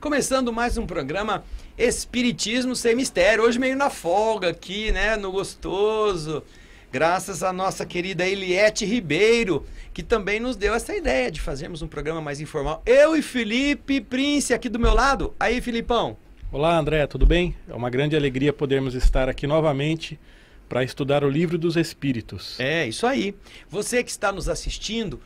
Começando mais um programa Espiritismo Sem Mistério. Hoje meio na folga aqui, né? No gostoso. Graças à nossa querida Eliette Ribeiro, que também nos deu essa ideia de fazermos um programa mais informal. Eu e Felipe Prince aqui do meu lado. Aí, Filipão. Olá, André, tudo bem? É uma grande alegria podermos estar aqui novamente para estudar o Livro dos Espíritos. É, isso aí. Você que está nos assistindo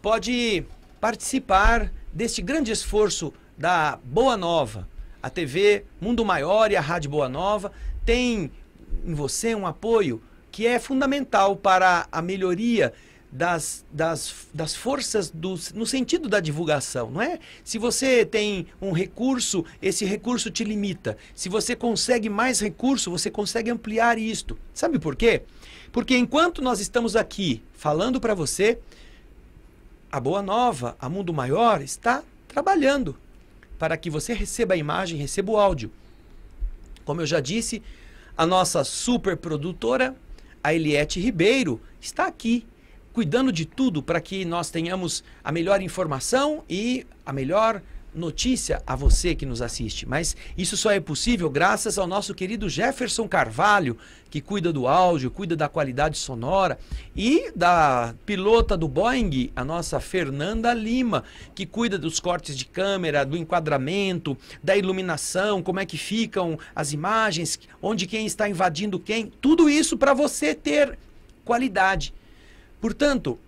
pode participar deste grande esforço da Boa Nova, a TV Mundo Maior e a Rádio Boa Nova, tem em você um apoio que é fundamental para a melhoria das, das, das forças do, no sentido da divulgação, não é? Se você tem um recurso, esse recurso te limita. Se você consegue mais recurso, você consegue ampliar isto. Sabe por quê? Porque enquanto nós estamos aqui falando para você, a Boa Nova, a Mundo Maior está trabalhando, para que você receba a imagem, receba o áudio. Como eu já disse, a nossa super produtora, a Eliette Ribeiro, está aqui cuidando de tudo para que nós tenhamos a melhor informação e a melhor notícia a você que nos assiste, mas isso só é possível graças ao nosso querido Jefferson Carvalho, que cuida do áudio, cuida da qualidade sonora, e da pilota do Boeing, a nossa Fernanda Lima, que cuida dos cortes de câmera, do enquadramento, da iluminação, como é que ficam as imagens, onde quem está invadindo quem, tudo isso para você ter qualidade. Portanto,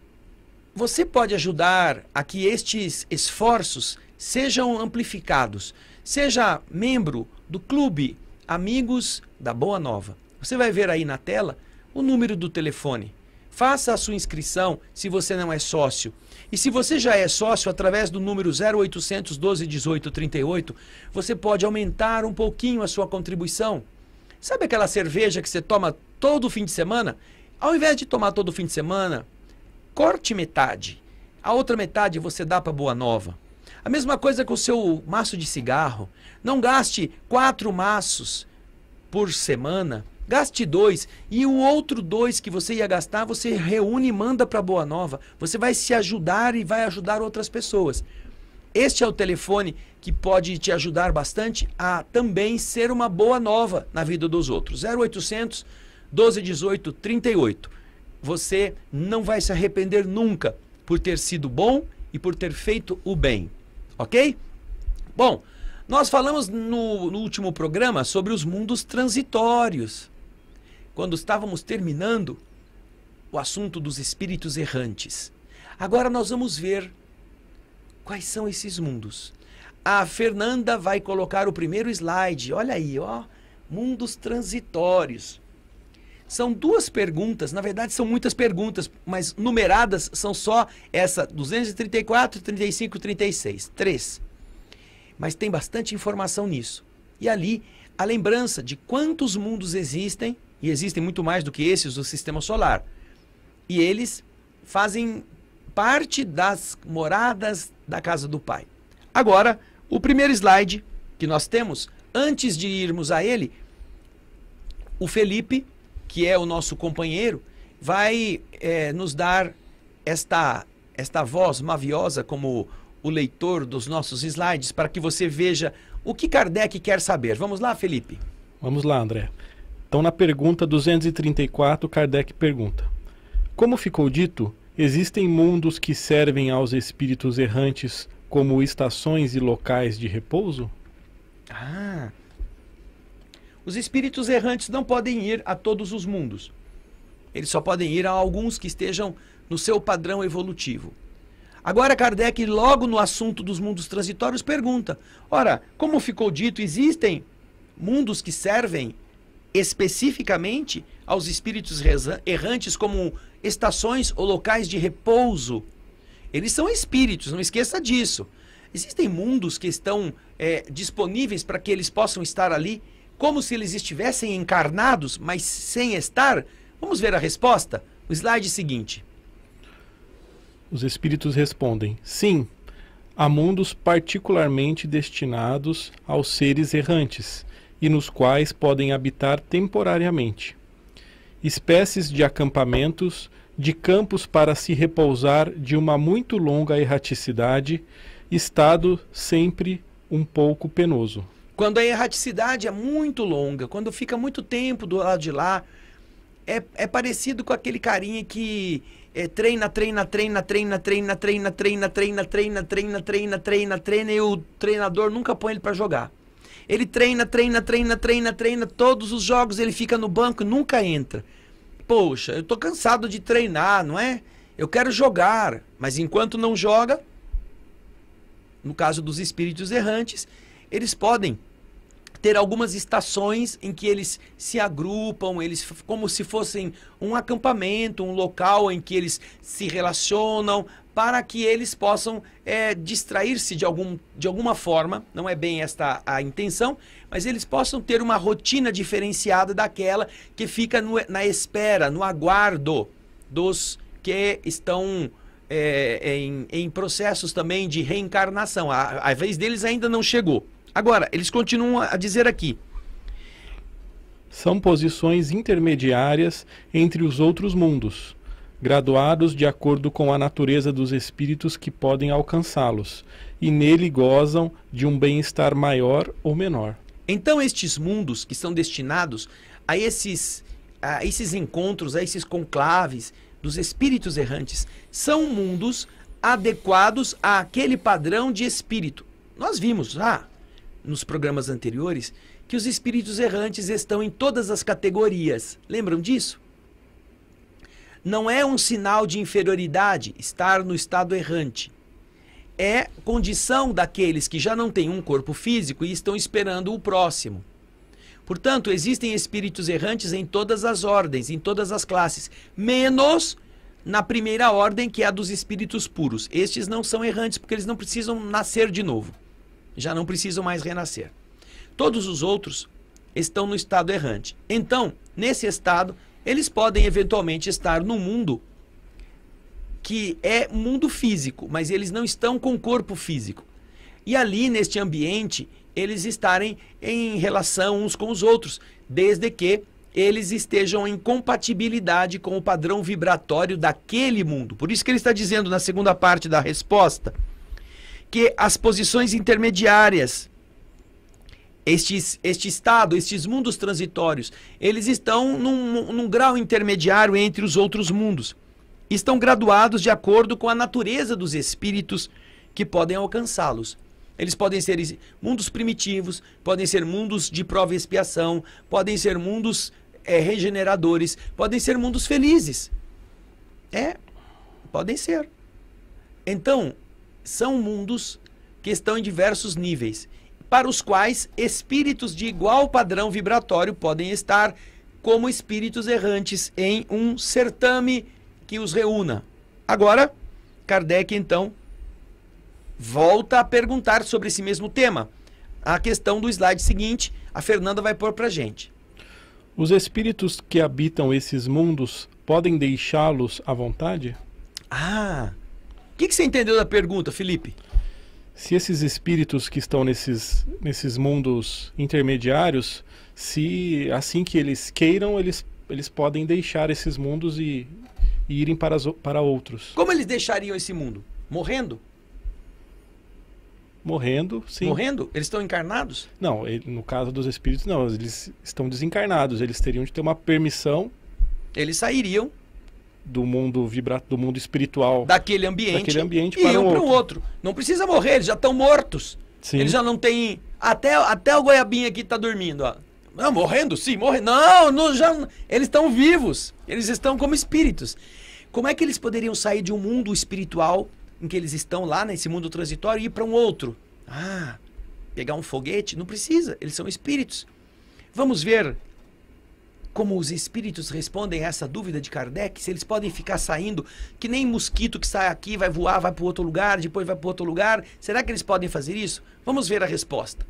você pode ajudar a que estes esforços sejam amplificados. Seja membro do clube Amigos da Boa Nova. Você vai ver aí na tela o número do telefone. Faça a sua inscrição se você não é sócio. E se você já é sócio, através do número 0800 12 18 38, você pode aumentar um pouquinho a sua contribuição. Sabe aquela cerveja que você toma todo fim de semana? Ao invés de tomar todo fim de semana, corte metade. A outra metade você dá para Boa Nova. A mesma coisa com o seu maço de cigarro. Não gaste quatro maços por semana. Gaste dois e o outro dois que você ia gastar, você reúne e manda para Boa Nova. Você vai se ajudar e vai ajudar outras pessoas. Este é o telefone que pode te ajudar bastante a também ser uma boa nova na vida dos outros. 0800 1218 38. Você não vai se arrepender nunca por ter sido bom e por ter feito o bem ok? Bom, nós falamos no, no último programa sobre os mundos transitórios. Quando estávamos terminando o assunto dos espíritos errantes. Agora nós vamos ver quais são esses mundos. A Fernanda vai colocar o primeiro slide. Olha aí, ó, mundos transitórios. São duas perguntas, na verdade são muitas perguntas, mas numeradas são só essa 234, 35, 36. Três. Mas tem bastante informação nisso. E ali a lembrança de quantos mundos existem, e existem muito mais do que esses do sistema solar. E eles fazem parte das moradas da casa do Pai. Agora, o primeiro slide que nós temos, antes de irmos a ele, o Felipe que é o nosso companheiro, vai é, nos dar esta, esta voz maviosa como o leitor dos nossos slides para que você veja o que Kardec quer saber. Vamos lá, Felipe? Vamos lá, André. Então, na pergunta 234, Kardec pergunta: Como ficou dito, existem mundos que servem aos espíritos errantes como estações e locais de repouso? Ah, os espíritos errantes não podem ir a todos os mundos. Eles só podem ir a alguns que estejam no seu padrão evolutivo. Agora, Kardec, logo no assunto dos mundos transitórios, pergunta: ora, como ficou dito, existem mundos que servem especificamente aos espíritos errantes como estações ou locais de repouso. Eles são espíritos, não esqueça disso. Existem mundos que estão é, disponíveis para que eles possam estar ali como se eles estivessem encarnados, mas sem estar? Vamos ver a resposta? O slide é seguinte. Os espíritos respondem: Sim, há mundos particularmente destinados aos seres errantes e nos quais podem habitar temporariamente. Espécies de acampamentos, de campos para se repousar de uma muito longa erraticidade, estado sempre um pouco penoso. Quando a erraticidade é muito longa, quando fica muito tempo do lado de lá, é, é parecido com aquele carinha que é, treina, treina, treina, treina, treina, treina, treina, treina, treina, treina, treina, treina, treina, e o treinador nunca põe ele para jogar. Ele treina, treina, treina, treina, treina, todos os jogos ele fica no banco, nunca entra. Poxa, eu tô cansado de treinar, não é? Eu quero jogar, mas enquanto não joga, no caso dos espíritos errantes, eles podem ter algumas estações em que eles se agrupam, eles como se fossem um acampamento, um local em que eles se relacionam para que eles possam é, distrair-se de, algum, de alguma forma, não é bem esta a intenção, mas eles possam ter uma rotina diferenciada daquela que fica no, na espera, no aguardo dos que estão é, em, em processos também de reencarnação. A, a vez deles ainda não chegou. Agora, eles continuam a dizer aqui. São posições intermediárias entre os outros mundos, graduados de acordo com a natureza dos espíritos que podem alcançá-los, e nele gozam de um bem-estar maior ou menor. Então, estes mundos que são destinados a esses, a esses encontros, a esses conclaves dos espíritos errantes, são mundos adequados àquele padrão de espírito. Nós vimos, ah, nos programas anteriores que os espíritos errantes estão em todas as categorias. Lembram disso? Não é um sinal de inferioridade estar no estado errante. É condição daqueles que já não têm um corpo físico e estão esperando o próximo. Portanto, existem espíritos errantes em todas as ordens, em todas as classes, menos na primeira ordem, que é a dos espíritos puros. Estes não são errantes porque eles não precisam nascer de novo já não precisam mais renascer. Todos os outros estão no estado errante. Então, nesse estado, eles podem eventualmente estar no mundo que é mundo físico, mas eles não estão com corpo físico. E ali, neste ambiente, eles estarem em relação uns com os outros, desde que eles estejam em compatibilidade com o padrão vibratório daquele mundo. Por isso que ele está dizendo na segunda parte da resposta que as posições intermediárias, estes, este estado, estes mundos transitórios, eles estão num, num grau intermediário entre os outros mundos. Estão graduados de acordo com a natureza dos espíritos que podem alcançá-los. Eles podem ser mundos primitivos, podem ser mundos de prova e expiação, podem ser mundos é, regeneradores, podem ser mundos felizes. É, podem ser. Então, são mundos que estão em diversos níveis, para os quais espíritos de igual padrão vibratório podem estar como espíritos errantes em um certame que os reúna. Agora, Kardec então volta a perguntar sobre esse mesmo tema. A questão do slide seguinte, a Fernanda vai pôr para gente. Os espíritos que habitam esses mundos podem deixá-los à vontade? Ah, que, que você entendeu da pergunta, Felipe? Se esses espíritos que estão nesses, nesses mundos intermediários, se assim que eles queiram, eles, eles podem deixar esses mundos e, e irem para, as, para outros. Como eles deixariam esse mundo? Morrendo? Morrendo, sim. Morrendo? Eles estão encarnados? Não, ele, no caso dos espíritos, não. Eles estão desencarnados. Eles teriam de ter uma permissão. Eles sairiam do mundo vibrato, do mundo espiritual. Daquele ambiente. Daquele ambiente e para um outro. outro. Não precisa morrer, eles já estão mortos. Sim. Eles já não têm. Até, até o goiabinha aqui está dormindo, ó. Não, morrendo, sim, morrendo. Não, não já, eles estão vivos. Eles estão como espíritos. Como é que eles poderiam sair de um mundo espiritual em que eles estão lá, nesse mundo transitório, e ir para um outro? Ah, pegar um foguete? Não precisa, eles são espíritos. Vamos ver como os espíritos respondem a essa dúvida de Kardec, se eles podem ficar saindo, que nem mosquito que sai aqui, vai voar, vai para outro lugar, depois vai para outro lugar. Será que eles podem fazer isso? Vamos ver a resposta.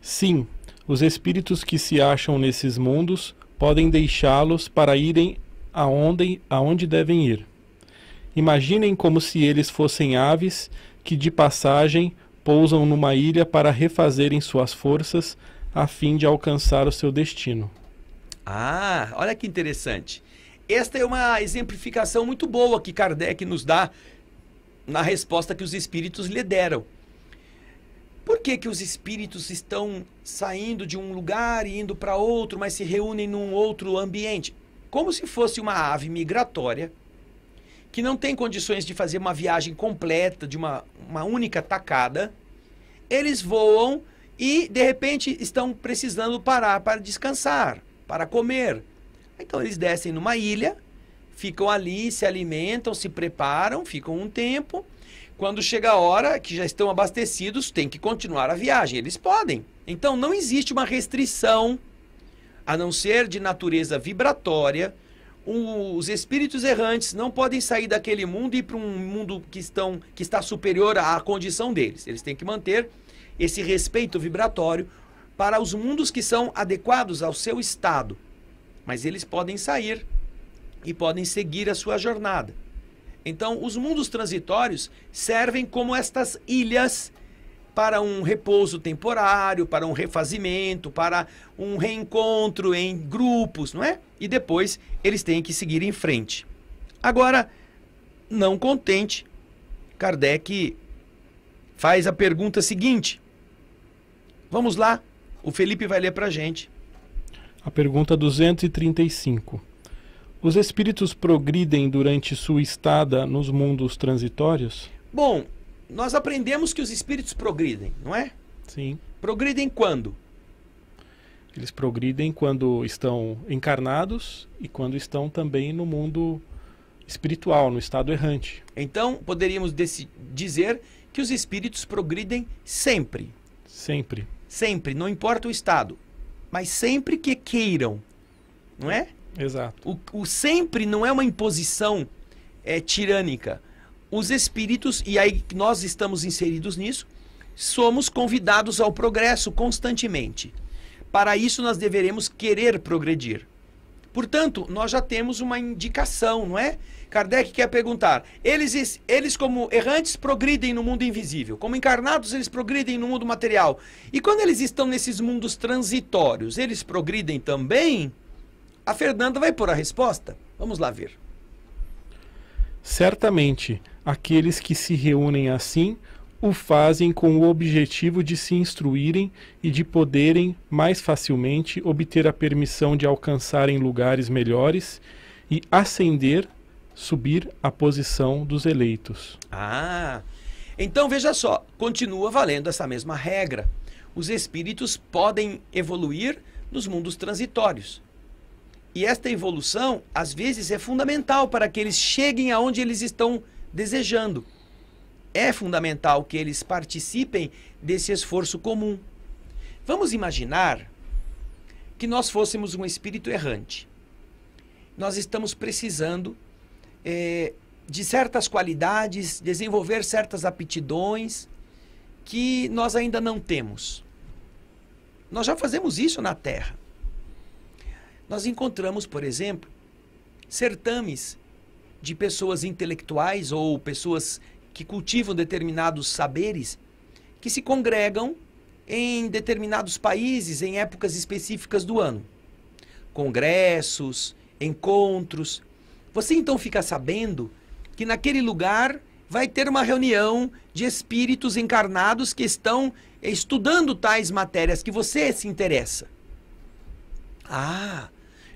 Sim, os espíritos que se acham nesses mundos podem deixá-los para irem aonde, aonde devem ir. Imaginem como se eles fossem aves que de passagem pousam numa ilha para refazerem suas forças a fim de alcançar o seu destino. Ah, olha que interessante. Esta é uma exemplificação muito boa que Kardec nos dá na resposta que os espíritos lhe deram. Por que, que os espíritos estão saindo de um lugar e indo para outro, mas se reúnem num outro ambiente? Como se fosse uma ave migratória que não tem condições de fazer uma viagem completa, de uma, uma única tacada. Eles voam e, de repente, estão precisando parar para descansar para comer. Então eles descem numa ilha, ficam ali, se alimentam, se preparam, ficam um tempo. Quando chega a hora que já estão abastecidos, tem que continuar a viagem. Eles podem. Então não existe uma restrição, a não ser de natureza vibratória. Os espíritos errantes não podem sair daquele mundo e ir para um mundo que, estão, que está superior à condição deles. Eles têm que manter esse respeito vibratório para os mundos que são adequados ao seu estado. Mas eles podem sair e podem seguir a sua jornada. Então, os mundos transitórios servem como estas ilhas para um repouso temporário, para um refazimento, para um reencontro em grupos, não é? E depois eles têm que seguir em frente. Agora, não contente, Kardec faz a pergunta seguinte. Vamos lá o Felipe vai ler para gente. A pergunta 235. Os espíritos progridem durante sua estada nos mundos transitórios? Bom, nós aprendemos que os espíritos progridem, não é? Sim. Progridem quando? Eles progridem quando estão encarnados e quando estão também no mundo espiritual, no estado errante. Então, poderíamos dizer que os espíritos progridem sempre. Sempre. Sempre, não importa o estado, mas sempre que queiram, não é? Exato. O, o sempre não é uma imposição é, tirânica. Os espíritos, e aí nós estamos inseridos nisso, somos convidados ao progresso constantemente. Para isso, nós deveremos querer progredir. Portanto, nós já temos uma indicação, não é? Kardec quer perguntar: eles, eles, como errantes, progridem no mundo invisível, como encarnados, eles progridem no mundo material. E quando eles estão nesses mundos transitórios, eles progridem também? A Fernanda vai pôr a resposta. Vamos lá ver. Certamente, aqueles que se reúnem assim o fazem com o objetivo de se instruírem e de poderem mais facilmente obter a permissão de alcançarem lugares melhores e ascender subir a posição dos eleitos. Ah, então veja só, continua valendo essa mesma regra. Os espíritos podem evoluir nos mundos transitórios. E esta evolução, às vezes, é fundamental para que eles cheguem aonde eles estão desejando. É fundamental que eles participem desse esforço comum. Vamos imaginar que nós fôssemos um espírito errante. Nós estamos precisando é, de certas qualidades, desenvolver certas aptidões que nós ainda não temos. Nós já fazemos isso na Terra. Nós encontramos, por exemplo, certames de pessoas intelectuais ou pessoas que cultivam determinados saberes que se congregam em determinados países em épocas específicas do ano. Congressos, encontros, você então fica sabendo que naquele lugar vai ter uma reunião de espíritos encarnados que estão estudando tais matérias que você se interessa. Ah,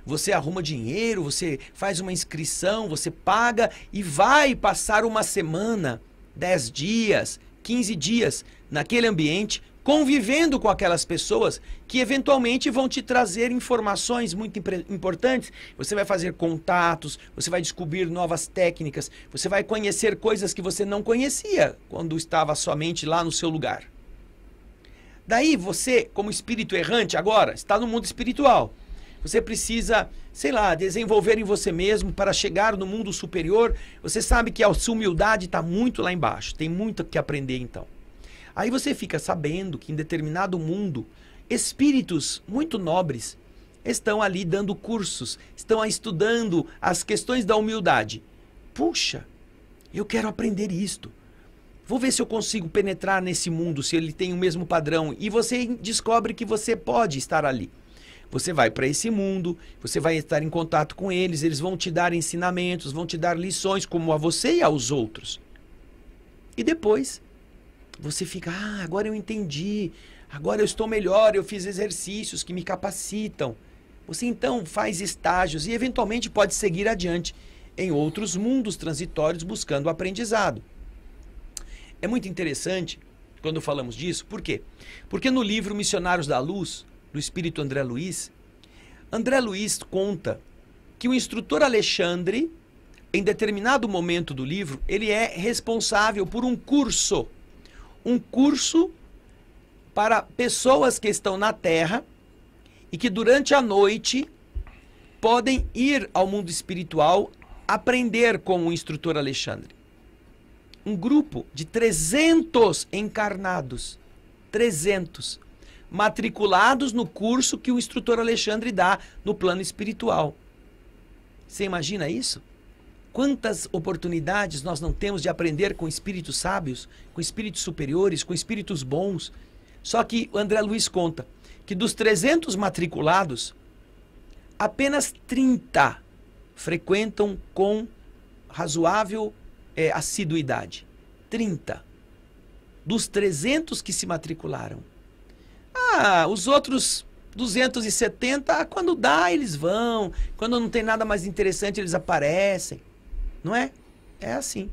você arruma dinheiro, você faz uma inscrição, você paga e vai passar uma semana, 10 dias, 15 dias naquele ambiente convivendo com aquelas pessoas que eventualmente vão te trazer informações muito importantes. Você vai fazer contatos, você vai descobrir novas técnicas, você vai conhecer coisas que você não conhecia quando estava somente lá no seu lugar. Daí você, como espírito errante agora, está no mundo espiritual. Você precisa, sei lá, desenvolver em você mesmo para chegar no mundo superior. Você sabe que a sua humildade está muito lá embaixo. Tem muito que aprender então. Aí você fica sabendo que em determinado mundo, espíritos muito nobres estão ali dando cursos, estão estudando as questões da humildade. Puxa, eu quero aprender isto. Vou ver se eu consigo penetrar nesse mundo, se ele tem o mesmo padrão. E você descobre que você pode estar ali. Você vai para esse mundo, você vai estar em contato com eles, eles vão te dar ensinamentos, vão te dar lições, como a você e aos outros. E depois você fica, ah, agora eu entendi, agora eu estou melhor, eu fiz exercícios que me capacitam. Você então faz estágios e eventualmente pode seguir adiante em outros mundos transitórios buscando o aprendizado. É muito interessante quando falamos disso, por quê? Porque no livro Missionários da Luz, do espírito André Luiz, André Luiz conta que o instrutor Alexandre, em determinado momento do livro, ele é responsável por um curso um curso para pessoas que estão na Terra e que durante a noite podem ir ao mundo espiritual aprender com o instrutor Alexandre. Um grupo de 300 encarnados, 300 matriculados no curso que o instrutor Alexandre dá no plano espiritual. Você imagina isso? Quantas oportunidades nós não temos de aprender com espíritos sábios, com espíritos superiores, com espíritos bons. Só que o André Luiz conta que dos 300 matriculados, apenas 30 frequentam com razoável é, assiduidade. 30 dos 300 que se matricularam. Ah, os outros 270, quando dá, eles vão. Quando não tem nada mais interessante, eles aparecem. Não é? É assim.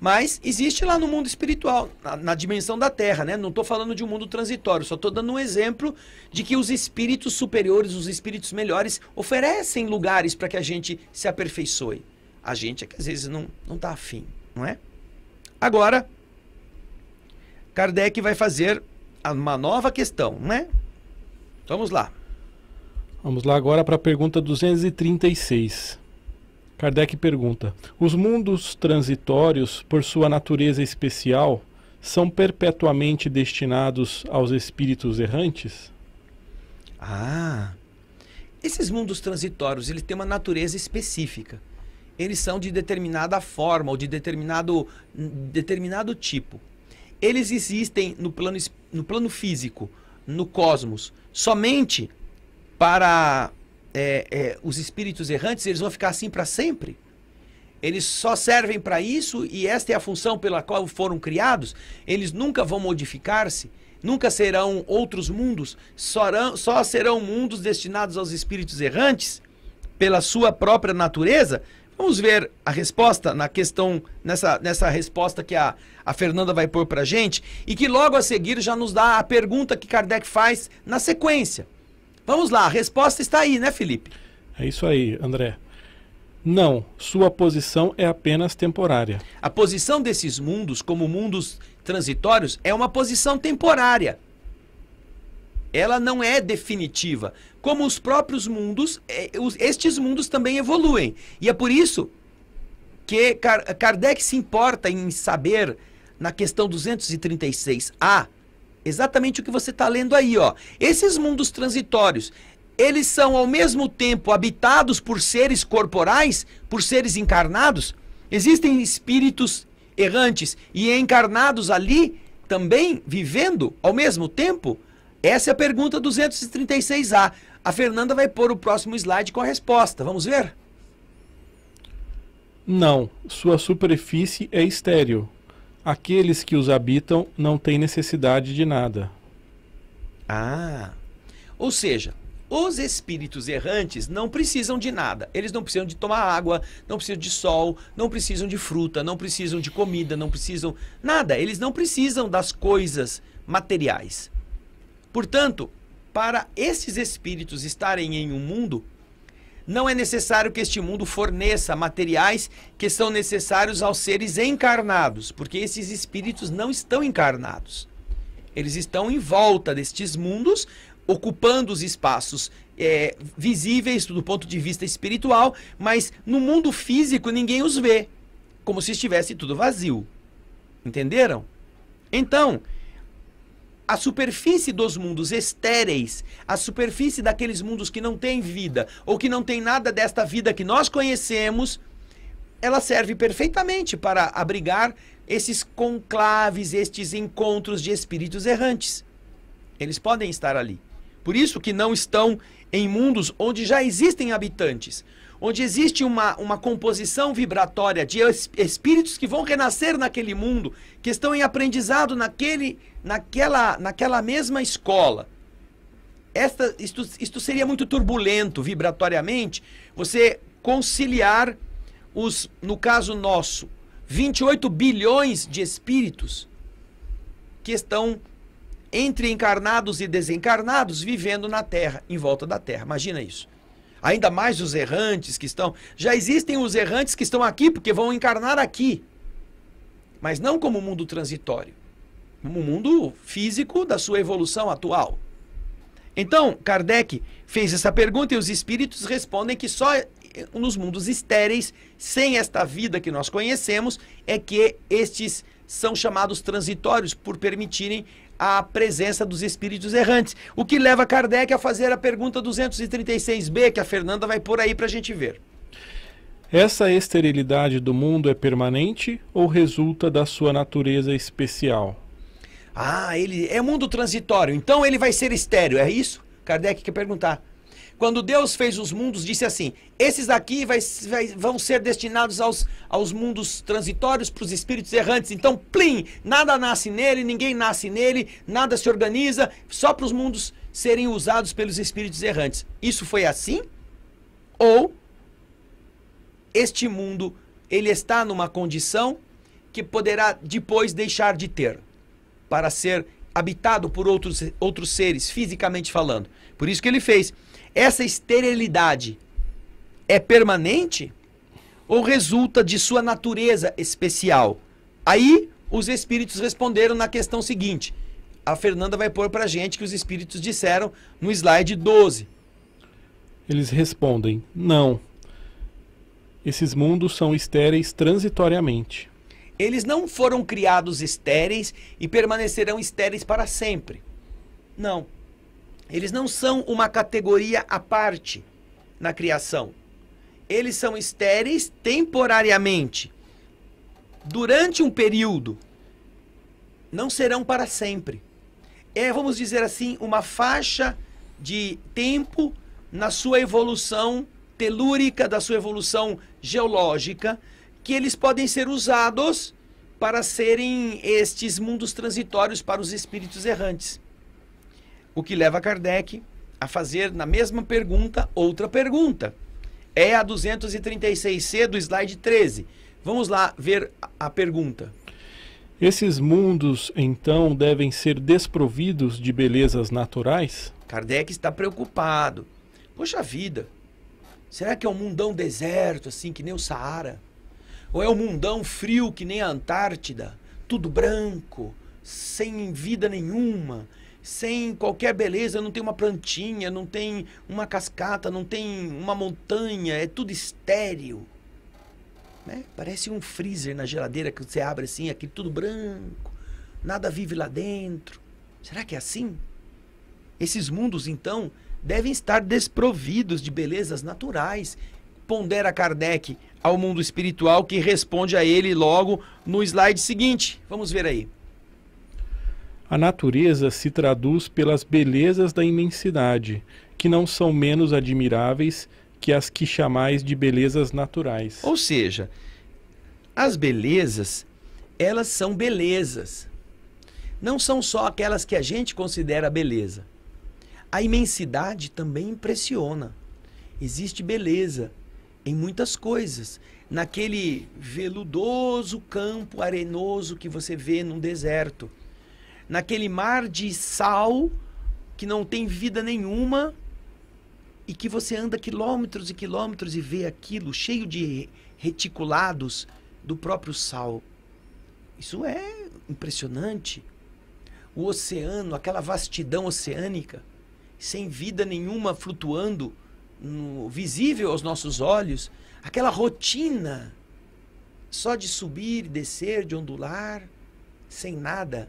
Mas existe lá no mundo espiritual, na, na dimensão da Terra, né? Não estou falando de um mundo transitório, só estou dando um exemplo de que os espíritos superiores, os espíritos melhores, oferecem lugares para que a gente se aperfeiçoe. A gente é que às vezes não não está afim, não é? Agora, Kardec vai fazer uma nova questão, não é? Vamos lá. Vamos lá agora para a pergunta 236. Kardec pergunta: Os mundos transitórios, por sua natureza especial, são perpetuamente destinados aos espíritos errantes? Ah, esses mundos transitórios, eles têm uma natureza específica. Eles são de determinada forma ou de determinado, determinado tipo. Eles existem no plano, no plano físico, no cosmos, somente para é, é, os espíritos errantes, eles vão ficar assim para sempre? Eles só servem para isso e esta é a função pela qual foram criados? Eles nunca vão modificar-se? Nunca serão outros mundos? Sorão, só serão mundos destinados aos espíritos errantes? Pela sua própria natureza? Vamos ver a resposta na questão, nessa, nessa resposta que a, a Fernanda vai pôr para gente e que logo a seguir já nos dá a pergunta que Kardec faz na sequência. Vamos lá, a resposta está aí, né, Felipe? É isso aí, André. Não, sua posição é apenas temporária. A posição desses mundos, como mundos transitórios, é uma posição temporária. Ela não é definitiva. Como os próprios mundos, é, estes mundos também evoluem. E é por isso que Kardec se importa em saber, na questão 236A, Exatamente o que você está lendo aí, ó. Esses mundos transitórios, eles são ao mesmo tempo habitados por seres corporais, por seres encarnados? Existem espíritos errantes e encarnados ali também vivendo ao mesmo tempo? Essa é a pergunta 236A. A Fernanda vai pôr o próximo slide com a resposta. Vamos ver? Não, sua superfície é estéreo aqueles que os habitam não têm necessidade de nada. Ah, ou seja, os espíritos errantes não precisam de nada. Eles não precisam de tomar água, não precisam de sol, não precisam de fruta, não precisam de comida, não precisam nada. Eles não precisam das coisas materiais. Portanto, para esses espíritos estarem em um mundo, não é necessário que este mundo forneça materiais que são necessários aos seres encarnados, porque esses espíritos não estão encarnados. Eles estão em volta destes mundos, ocupando os espaços é, visíveis do ponto de vista espiritual, mas no mundo físico ninguém os vê, como se estivesse tudo vazio. Entenderam? Então, a superfície dos mundos estéreis, a superfície daqueles mundos que não têm vida ou que não tem nada desta vida que nós conhecemos, ela serve perfeitamente para abrigar esses conclaves, estes encontros de espíritos errantes. Eles podem estar ali. Por isso que não estão em mundos onde já existem habitantes, onde existe uma, uma composição vibratória de espíritos que vão renascer naquele mundo, que estão em aprendizado naquele, naquela, naquela mesma escola. Esta, isto, isto seria muito turbulento vibratoriamente, você conciliar os, no caso nosso, 28 bilhões de espíritos que estão entre encarnados e desencarnados vivendo na Terra, em volta da Terra. Imagina isso. Ainda mais os errantes que estão. Já existem os errantes que estão aqui porque vão encarnar aqui. Mas não como mundo transitório, como mundo físico da sua evolução atual. Então, Kardec fez essa pergunta e os espíritos respondem que só nos mundos estéreis, sem esta vida que nós conhecemos, é que estes são chamados transitórios por permitirem a presença dos espíritos errantes. O que leva Kardec a fazer a pergunta 236b, que a Fernanda vai por aí para a gente ver. Essa esterilidade do mundo é permanente ou resulta da sua natureza especial? Ah, ele é mundo transitório, então ele vai ser estéreo, é isso? Kardec quer perguntar. Quando Deus fez os mundos, disse assim: esses aqui vai, vai, vão ser destinados aos, aos mundos transitórios, para os espíritos errantes. Então, plim! Nada nasce nele, ninguém nasce nele, nada se organiza, só para os mundos serem usados pelos espíritos errantes. Isso foi assim? Ou este mundo ele está numa condição que poderá depois deixar de ter para ser habitado por outros, outros seres, fisicamente falando. Por isso que ele fez essa esterilidade é permanente ou resulta de sua natureza especial? Aí os espíritos responderam na questão seguinte. A Fernanda vai pôr para gente que os espíritos disseram no slide 12. Eles respondem: não. Esses mundos são estéreis transitoriamente. Eles não foram criados estéreis e permanecerão estéreis para sempre. Não. Eles não são uma categoria à parte na criação. Eles são estéreis temporariamente. Durante um período. Não serão para sempre. É, vamos dizer assim, uma faixa de tempo na sua evolução telúrica, da sua evolução geológica, que eles podem ser usados para serem estes mundos transitórios para os espíritos errantes. O que leva Kardec a fazer na mesma pergunta outra pergunta. É a 236C do slide 13. Vamos lá ver a pergunta. Esses mundos, então, devem ser desprovidos de belezas naturais? Kardec está preocupado. Poxa vida, será que é um mundão deserto, assim, que nem o Saara? Ou é um mundão frio, que nem a Antártida? Tudo branco, sem vida nenhuma, sem qualquer beleza, não tem uma plantinha, não tem uma cascata, não tem uma montanha, é tudo estéreo. Né? Parece um freezer na geladeira que você abre assim, aqui tudo branco, nada vive lá dentro. Será que é assim? Esses mundos, então, devem estar desprovidos de belezas naturais. Pondera Kardec ao mundo espiritual que responde a ele logo no slide seguinte. Vamos ver aí. A natureza se traduz pelas belezas da imensidade, que não são menos admiráveis que as que chamais de belezas naturais. Ou seja, as belezas, elas são belezas. Não são só aquelas que a gente considera beleza. A imensidade também impressiona. Existe beleza em muitas coisas. Naquele veludoso campo arenoso que você vê num deserto naquele mar de sal que não tem vida nenhuma e que você anda quilômetros e quilômetros e vê aquilo cheio de reticulados do próprio sal. Isso é impressionante. O oceano, aquela vastidão oceânica, sem vida nenhuma flutuando, no, visível aos nossos olhos, aquela rotina só de subir e descer, de ondular, sem nada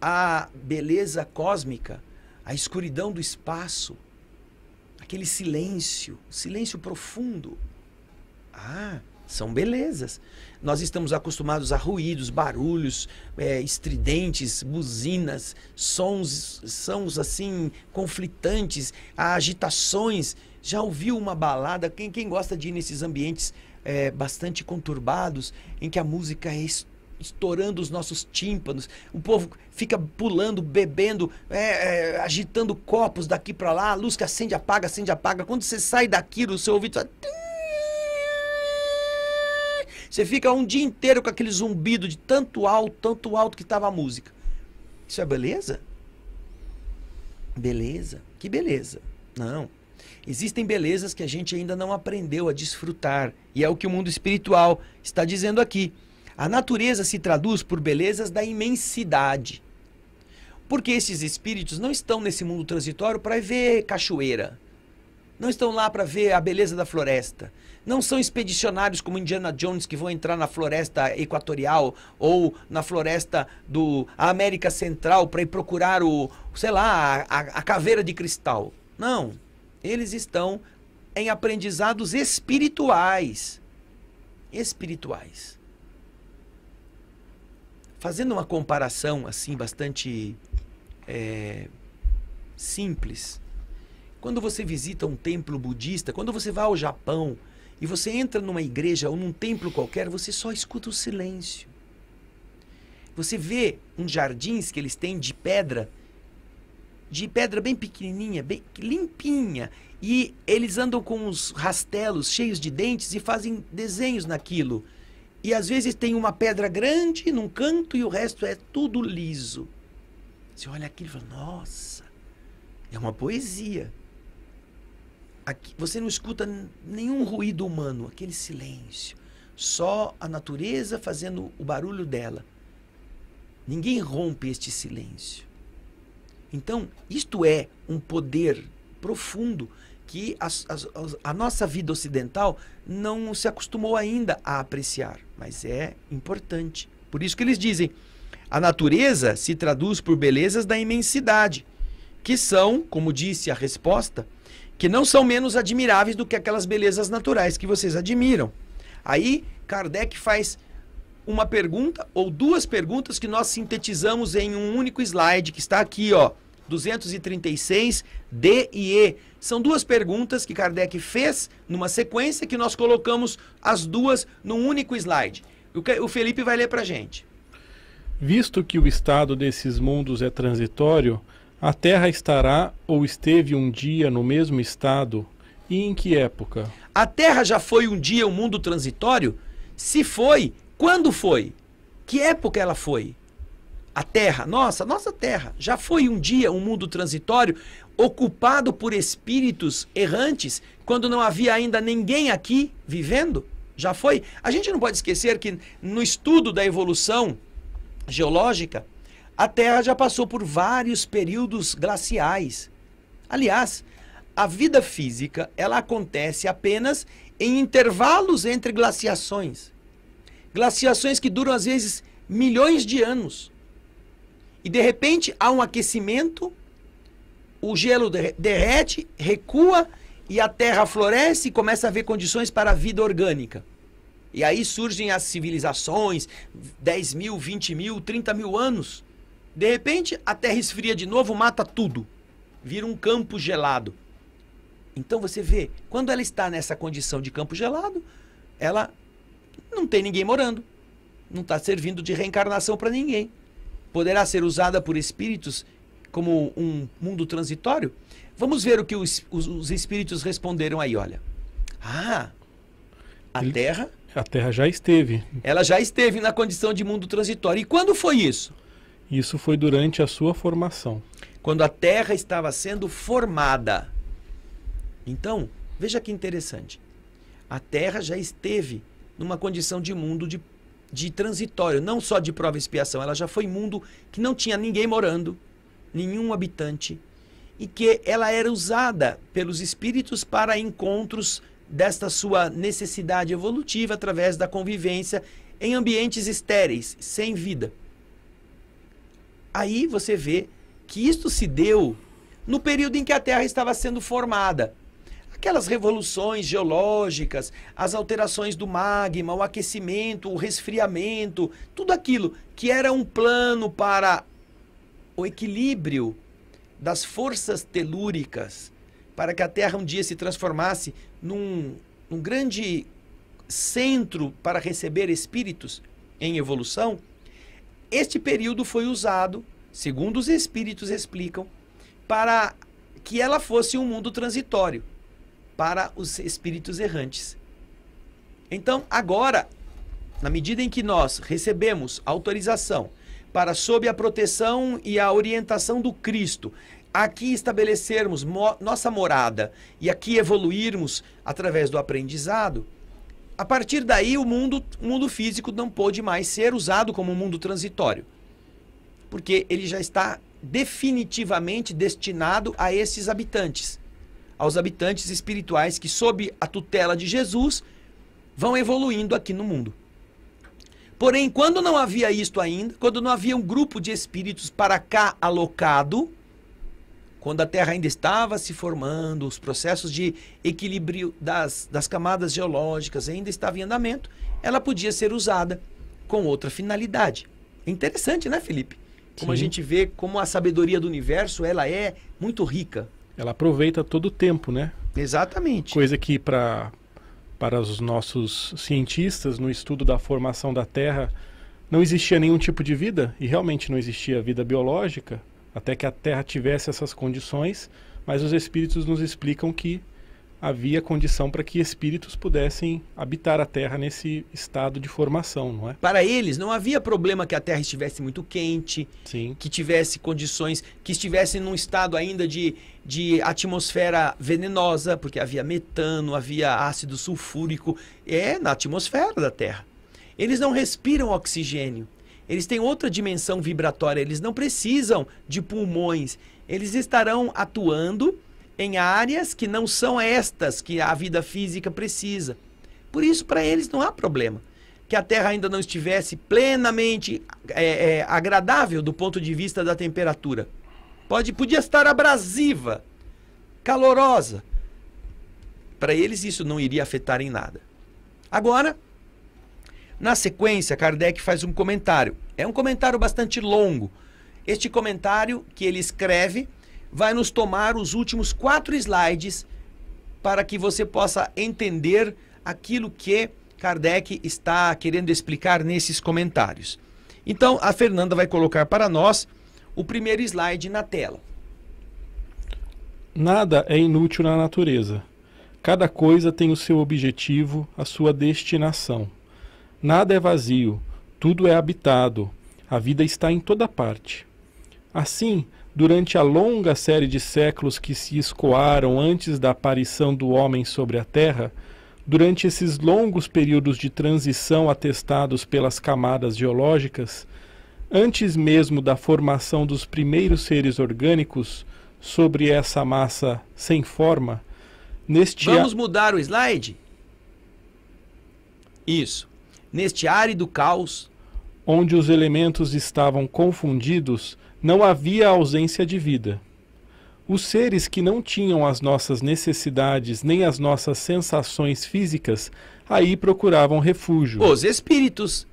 a beleza cósmica, a escuridão do espaço, aquele silêncio, silêncio profundo. Ah, são belezas. Nós estamos acostumados a ruídos, barulhos, é, estridentes, buzinas, sons, sons assim conflitantes, agitações. Já ouviu uma balada? Quem, quem gosta de ir nesses ambientes é, bastante conturbados, em que a música é estourando os nossos tímpanos, o povo fica pulando, bebendo, é, é, agitando copos daqui para lá, a luz que acende, apaga, acende, apaga. Quando você sai daquilo, o seu ouvido Você fica um dia inteiro com aquele zumbido de tanto alto, tanto alto que estava a música. Isso é beleza? Beleza? Que beleza? Não. Existem belezas que a gente ainda não aprendeu a desfrutar. E é o que o mundo espiritual está dizendo aqui. A natureza se traduz por belezas da imensidade. Porque esses espíritos não estão nesse mundo transitório para ver cachoeira. Não estão lá para ver a beleza da floresta. Não são expedicionários como Indiana Jones que vão entrar na floresta equatorial ou na floresta do América Central para ir procurar o, sei lá, a, a caveira de cristal. Não. Eles estão em aprendizados espirituais. Espirituais. Fazendo uma comparação assim bastante é, simples, quando você visita um templo budista, quando você vai ao Japão e você entra numa igreja ou num templo qualquer, você só escuta o silêncio. Você vê uns jardins que eles têm de pedra, de pedra bem pequenininha, bem limpinha, e eles andam com uns rastelos cheios de dentes e fazem desenhos naquilo. E às vezes tem uma pedra grande num canto e o resto é tudo liso. Você olha aquilo e fala, nossa, é uma poesia. Aqui, você não escuta nenhum ruído humano, aquele silêncio. Só a natureza fazendo o barulho dela. Ninguém rompe este silêncio. Então, isto é um poder profundo que a, a, a nossa vida ocidental não se acostumou ainda a apreciar, mas é importante. Por isso que eles dizem: a natureza se traduz por belezas da imensidade, que são, como disse a resposta, que não são menos admiráveis do que aquelas belezas naturais que vocês admiram. Aí Kardec faz uma pergunta ou duas perguntas que nós sintetizamos em um único slide que está aqui, ó. 236, D e E. São duas perguntas que Kardec fez numa sequência que nós colocamos as duas num único slide. O Felipe vai ler para a gente. Visto que o estado desses mundos é transitório, a Terra estará ou esteve um dia no mesmo estado e em que época? A Terra já foi um dia um mundo transitório? Se foi, quando foi? Que época ela foi? A terra, nossa, nossa terra, já foi um dia um mundo transitório ocupado por espíritos errantes quando não havia ainda ninguém aqui vivendo? Já foi? A gente não pode esquecer que no estudo da evolução geológica, a Terra já passou por vários períodos glaciais. Aliás, a vida física, ela acontece apenas em intervalos entre glaciações. Glaciações que duram às vezes milhões de anos. E de repente há um aquecimento, o gelo derrete, recua e a terra floresce e começa a haver condições para a vida orgânica. E aí surgem as civilizações, 10 mil, 20 mil, 30 mil anos. De repente, a terra esfria de novo, mata tudo. Vira um campo gelado. Então você vê, quando ela está nessa condição de campo gelado, ela não tem ninguém morando. Não está servindo de reencarnação para ninguém poderá ser usada por espíritos como um mundo transitório? Vamos ver o que os, os, os espíritos responderam aí, olha. Ah, a Ele, Terra. A Terra já esteve. Ela já esteve na condição de mundo transitório. E quando foi isso? Isso foi durante a sua formação. Quando a Terra estava sendo formada. Então, veja que interessante. A Terra já esteve numa condição de mundo de de transitório, não só de prova e expiação. Ela já foi mundo que não tinha ninguém morando, nenhum habitante, e que ela era usada pelos espíritos para encontros desta sua necessidade evolutiva através da convivência em ambientes estéreis, sem vida. Aí você vê que isto se deu no período em que a Terra estava sendo formada aquelas revoluções geológicas, as alterações do magma, o aquecimento, o resfriamento, tudo aquilo que era um plano para o equilíbrio das forças telúricas, para que a Terra um dia se transformasse num, num grande centro para receber espíritos em evolução, este período foi usado, segundo os espíritos explicam, para que ela fosse um mundo transitório para os espíritos errantes. Então, agora, na medida em que nós recebemos autorização para, sob a proteção e a orientação do Cristo, aqui estabelecermos mo nossa morada e aqui evoluirmos através do aprendizado, a partir daí o mundo, o mundo físico não pôde mais ser usado como um mundo transitório, porque ele já está definitivamente destinado a esses habitantes aos habitantes espirituais que, sob a tutela de Jesus, vão evoluindo aqui no mundo. Porém, quando não havia isto ainda, quando não havia um grupo de espíritos para cá alocado, quando a Terra ainda estava se formando, os processos de equilíbrio das, das camadas geológicas ainda estavam em andamento, ela podia ser usada com outra finalidade. É interessante, né, Felipe? Como Sim. a gente vê como a sabedoria do universo ela é muito rica, ela aproveita todo o tempo, né? Exatamente. Coisa que para para os nossos cientistas no estudo da formação da Terra não existia nenhum tipo de vida e realmente não existia vida biológica até que a Terra tivesse essas condições, mas os espíritos nos explicam que havia condição para que espíritos pudessem habitar a Terra nesse estado de formação, não é? Para eles não havia problema que a Terra estivesse muito quente, Sim. que tivesse condições, que estivesse num estado ainda de, de atmosfera venenosa, porque havia metano, havia ácido sulfúrico, é na atmosfera da Terra. Eles não respiram oxigênio. Eles têm outra dimensão vibratória, eles não precisam de pulmões. Eles estarão atuando em áreas que não são estas que a vida física precisa. Por isso, para eles não há problema. Que a Terra ainda não estivesse plenamente é, é, agradável do ponto de vista da temperatura. Pode, podia estar abrasiva, calorosa. Para eles isso não iria afetar em nada. Agora, na sequência, Kardec faz um comentário. É um comentário bastante longo. Este comentário que ele escreve vai nos tomar os últimos quatro slides para que você possa entender aquilo que Kardec está querendo explicar nesses comentários. Então, a Fernanda vai colocar para nós o primeiro slide na tela. Nada é inútil na natureza. Cada coisa tem o seu objetivo, a sua destinação. Nada é vazio, tudo é habitado. A vida está em toda parte. Assim, durante a longa série de séculos que se escoaram antes da aparição do homem sobre a Terra, durante esses longos períodos de transição atestados pelas camadas geológicas, antes mesmo da formação dos primeiros seres orgânicos sobre essa massa sem forma, neste Vamos a... mudar o slide? Isso. Neste árido caos, onde os elementos estavam confundidos, não havia ausência de vida. Os seres que não tinham as nossas necessidades nem as nossas sensações físicas aí procuravam refúgio. Os espíritos.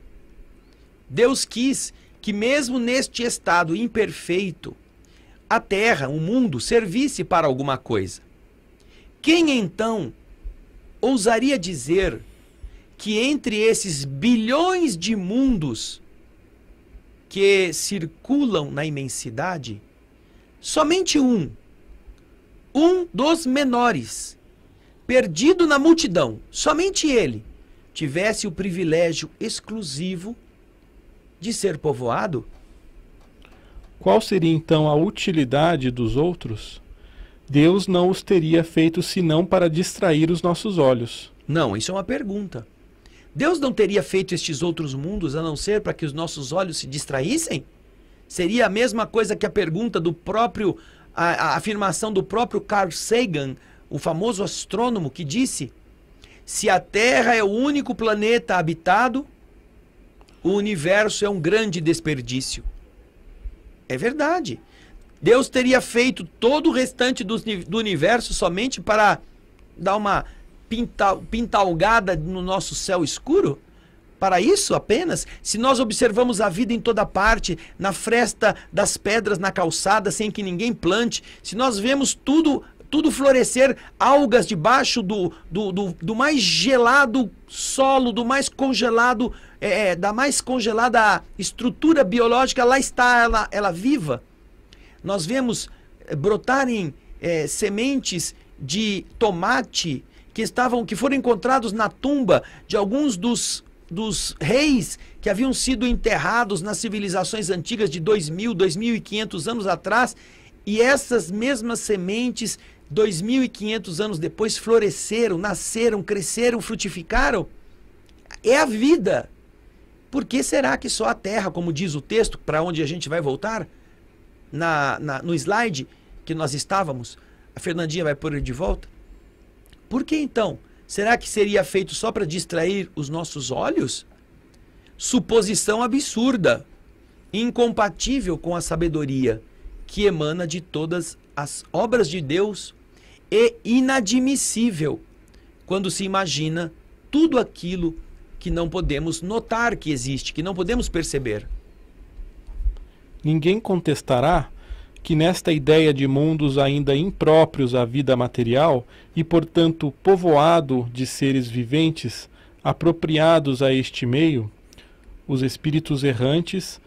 Deus quis que, mesmo neste estado imperfeito, a terra, o mundo, servisse para alguma coisa. Quem então ousaria dizer que entre esses bilhões de mundos que circulam na imensidade, somente um, um dos menores, perdido na multidão, somente ele, tivesse o privilégio exclusivo de ser povoado? Qual seria então a utilidade dos outros? Deus não os teria feito senão para distrair os nossos olhos. Não, isso é uma pergunta. Deus não teria feito estes outros mundos a não ser para que os nossos olhos se distraíssem? Seria a mesma coisa que a pergunta do próprio, a, a afirmação do próprio Carl Sagan, o famoso astrônomo, que disse: se a Terra é o único planeta habitado, o universo é um grande desperdício. É verdade. Deus teria feito todo o restante do, do universo somente para dar uma pinta, pintalgada no nosso céu escuro? Para isso apenas? Se nós observamos a vida em toda parte, na fresta das pedras, na calçada, sem que ninguém plante, se nós vemos tudo tudo florescer, algas debaixo do, do, do, do mais gelado solo, do mais congelado, é, é da mais congelada estrutura biológica, lá está ela, ela viva. Nós vemos brotarem é, sementes de tomate, que estavam que foram encontrados na tumba de alguns dos dos reis que haviam sido enterrados nas civilizações antigas de 2000, 2500 anos atrás, e essas mesmas sementes 2500 anos depois floresceram, nasceram, cresceram, frutificaram. É a vida. Por que será que só a terra, como diz o texto, para onde a gente vai voltar na, na, no slide que nós estávamos, a Fernandinha vai pôr ele de volta? Por que então? Será que seria feito só para distrair os nossos olhos? Suposição absurda, incompatível com a sabedoria que emana de todas as obras de Deus e inadmissível quando se imagina tudo aquilo que não podemos notar que existe, que não podemos perceber. Ninguém contestará que nesta ideia de mundos ainda impróprios à vida material e, portanto, povoado de seres viventes apropriados a este meio, os espíritos errantes,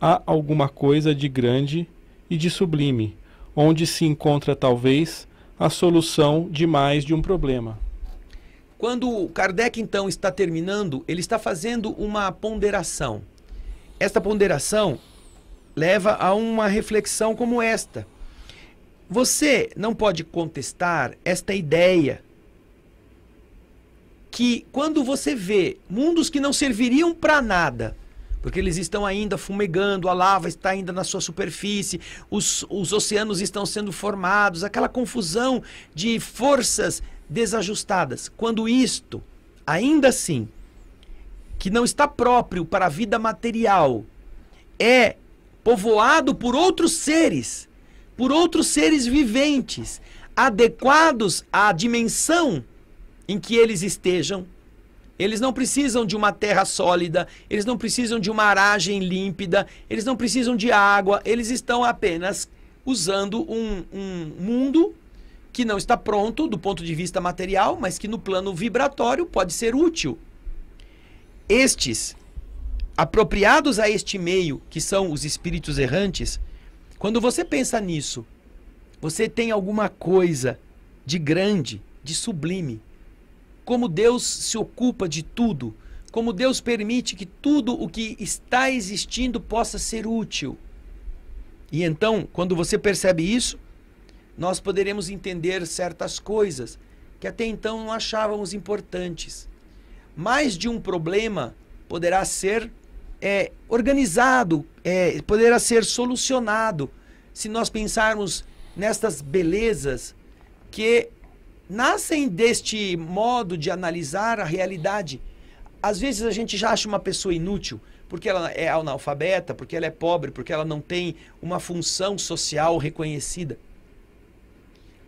há alguma coisa de grande e de sublime, onde se encontra talvez a solução de mais de um problema. Quando Kardec então está terminando, ele está fazendo uma ponderação. Esta ponderação leva a uma reflexão como esta. Você não pode contestar esta ideia que quando você vê mundos que não serviriam para nada, porque eles estão ainda fumegando, a lava está ainda na sua superfície, os, os oceanos estão sendo formados, aquela confusão de forças desajustadas. Quando isto, ainda assim, que não está próprio para a vida material, é povoado por outros seres, por outros seres viventes, adequados à dimensão em que eles estejam. Eles não precisam de uma terra sólida, eles não precisam de uma aragem límpida, eles não precisam de água, eles estão apenas usando um, um mundo que não está pronto do ponto de vista material, mas que no plano vibratório pode ser útil. Estes apropriados a este meio, que são os espíritos errantes, quando você pensa nisso, você tem alguma coisa de grande, de sublime. Como Deus se ocupa de tudo, como Deus permite que tudo o que está existindo possa ser útil. E então, quando você percebe isso, nós poderemos entender certas coisas que até então não achávamos importantes. Mais de um problema poderá ser é, organizado, é, poderá ser solucionado se nós pensarmos nestas belezas que nascem deste modo de analisar a realidade. Às vezes a gente já acha uma pessoa inútil porque ela é analfabeta, porque ela é pobre, porque ela não tem uma função social reconhecida.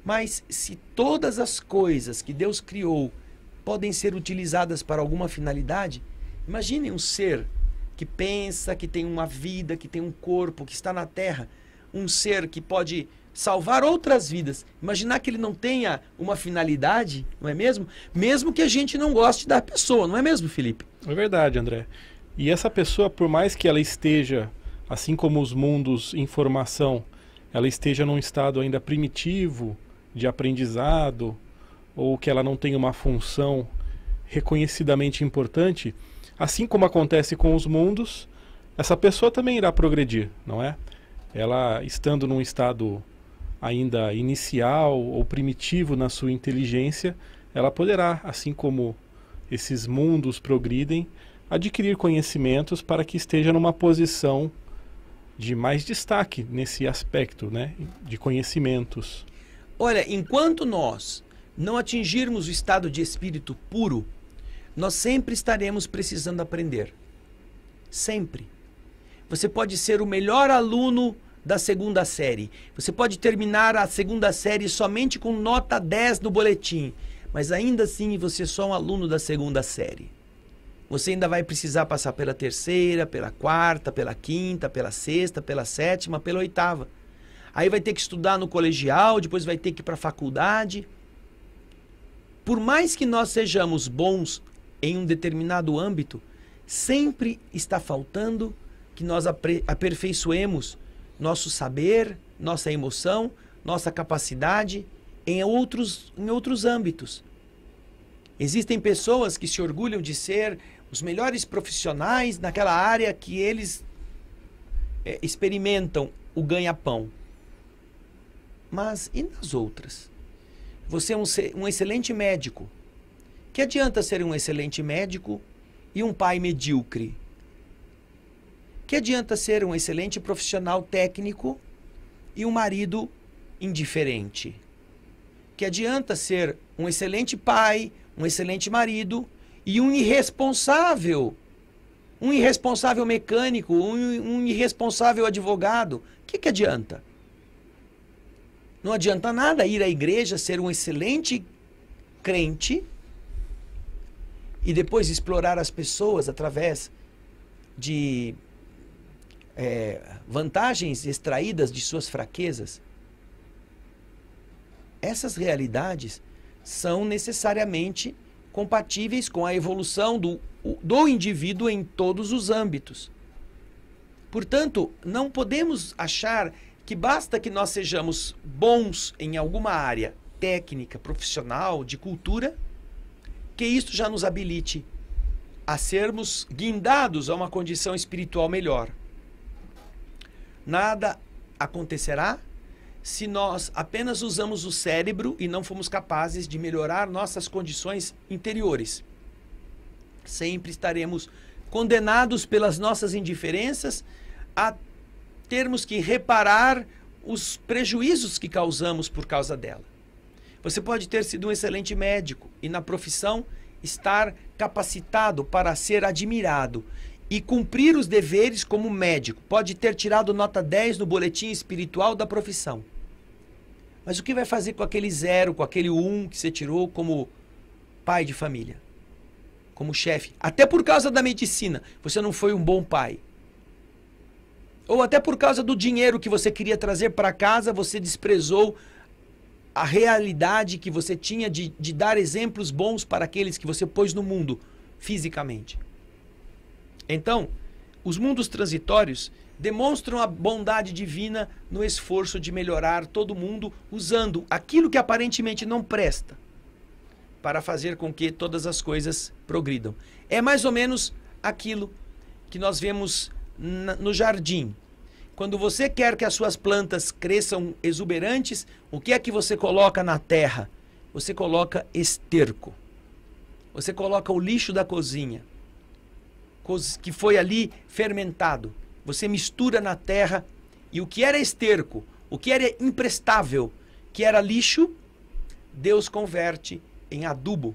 Mas se todas as coisas que Deus criou podem ser utilizadas para alguma finalidade, imagine um ser que pensa, que tem uma vida, que tem um corpo, que está na terra, um ser que pode salvar outras vidas. Imaginar que ele não tenha uma finalidade, não é mesmo? Mesmo que a gente não goste da pessoa, não é mesmo, Felipe? É verdade, André. E essa pessoa, por mais que ela esteja, assim como os mundos em formação, ela esteja num estado ainda primitivo de aprendizado, ou que ela não tenha uma função reconhecidamente importante, Assim como acontece com os mundos, essa pessoa também irá progredir, não é? Ela estando num estado ainda inicial ou primitivo na sua inteligência, ela poderá, assim como esses mundos progridem, adquirir conhecimentos para que esteja numa posição de mais destaque nesse aspecto, né, de conhecimentos. Olha, enquanto nós não atingirmos o estado de espírito puro, nós sempre estaremos precisando aprender. Sempre. Você pode ser o melhor aluno da segunda série. Você pode terminar a segunda série somente com nota 10 no boletim, mas ainda assim você é só um aluno da segunda série. Você ainda vai precisar passar pela terceira, pela quarta, pela quinta, pela sexta, pela sétima, pela oitava. Aí vai ter que estudar no colegial, depois vai ter que ir para a faculdade. Por mais que nós sejamos bons em um determinado âmbito, sempre está faltando que nós aperfeiçoemos nosso saber, nossa emoção, nossa capacidade em outros, em outros âmbitos. Existem pessoas que se orgulham de ser os melhores profissionais naquela área que eles é, experimentam o ganha-pão. Mas e nas outras? Você é um, um excelente médico, que adianta ser um excelente médico e um pai medíocre? Que adianta ser um excelente profissional técnico e um marido indiferente? Que adianta ser um excelente pai, um excelente marido e um irresponsável? Um irresponsável mecânico, um, um irresponsável advogado? O que, que adianta? Não adianta nada ir à igreja, ser um excelente crente e depois explorar as pessoas através de é, vantagens extraídas de suas fraquezas. Essas realidades são necessariamente compatíveis com a evolução do, do indivíduo em todos os âmbitos. Portanto, não podemos achar que basta que nós sejamos bons em alguma área técnica, profissional, de cultura, que isto já nos habilite a sermos guindados a uma condição espiritual melhor. Nada acontecerá se nós apenas usamos o cérebro e não fomos capazes de melhorar nossas condições interiores. Sempre estaremos condenados pelas nossas indiferenças a termos que reparar os prejuízos que causamos por causa dela. Você pode ter sido um excelente médico e na profissão estar capacitado para ser admirado e cumprir os deveres como médico. Pode ter tirado nota 10 no boletim espiritual da profissão. Mas o que vai fazer com aquele zero, com aquele um que você tirou como pai de família? Como chefe? Até por causa da medicina, você não foi um bom pai. Ou até por causa do dinheiro que você queria trazer para casa, você desprezou a realidade que você tinha de, de dar exemplos bons para aqueles que você pôs no mundo fisicamente. Então, os mundos transitórios demonstram a bondade divina no esforço de melhorar todo mundo usando aquilo que aparentemente não presta para fazer com que todas as coisas progridam. É mais ou menos aquilo que nós vemos no jardim. Quando você quer que as suas plantas cresçam exuberantes, o que é que você coloca na terra? Você coloca esterco. Você coloca o lixo da cozinha, que foi ali fermentado. Você mistura na terra e o que era esterco, o que era imprestável, que era lixo, Deus converte em adubo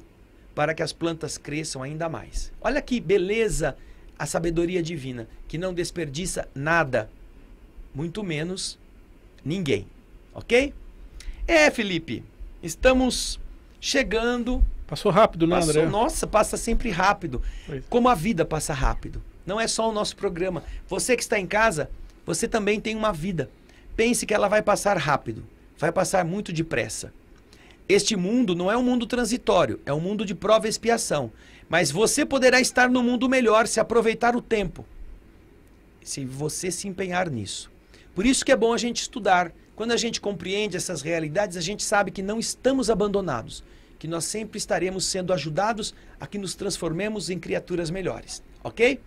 para que as plantas cresçam ainda mais. Olha que beleza a sabedoria divina, que não desperdiça nada muito menos ninguém. Ok? É, Felipe, estamos chegando. Passou rápido, né, passou, André? Nossa, passa sempre rápido. Pois. Como a vida passa rápido. Não é só o nosso programa. Você que está em casa, você também tem uma vida. Pense que ela vai passar rápido, vai passar muito depressa. Este mundo não é um mundo transitório, é um mundo de prova e expiação. Mas você poderá estar no mundo melhor se aproveitar o tempo. Se você se empenhar nisso. Por isso que é bom a gente estudar. Quando a gente compreende essas realidades, a gente sabe que não estamos abandonados, que nós sempre estaremos sendo ajudados a que nos transformemos em criaturas melhores, ok?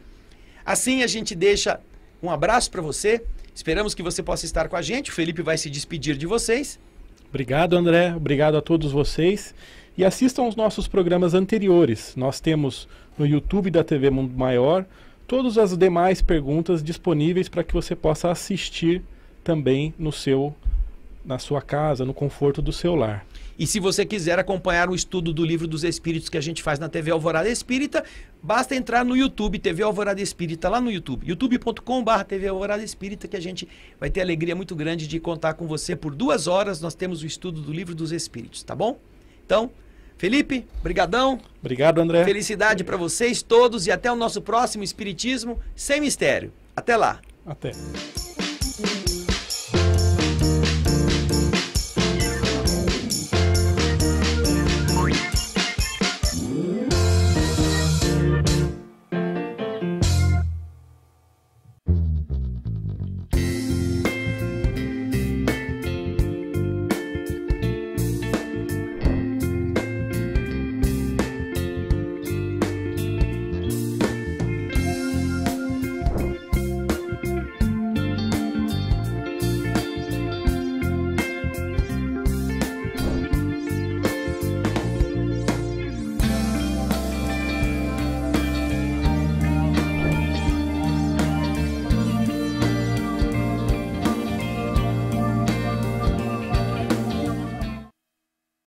Assim a gente deixa um abraço para você. Esperamos que você possa estar com a gente. O Felipe vai se despedir de vocês. Obrigado, André. Obrigado a todos vocês. E assistam aos nossos programas anteriores. Nós temos no YouTube da TV Mundo Maior todas as demais perguntas disponíveis para que você possa assistir também no seu na sua casa, no conforto do seu lar. E se você quiser acompanhar o estudo do livro dos Espíritos que a gente faz na TV Alvorada Espírita, basta entrar no YouTube, TV Alvorada Espírita, lá no YouTube, youtube.com.br TV Alvorada Espírita, que a gente vai ter alegria muito grande de contar com você por duas horas. Nós temos o estudo do livro dos Espíritos, tá bom? Então, Felipe, brigadão. Obrigado, André. Felicidade para vocês todos e até o nosso próximo Espiritismo Sem Mistério. Até lá. Até.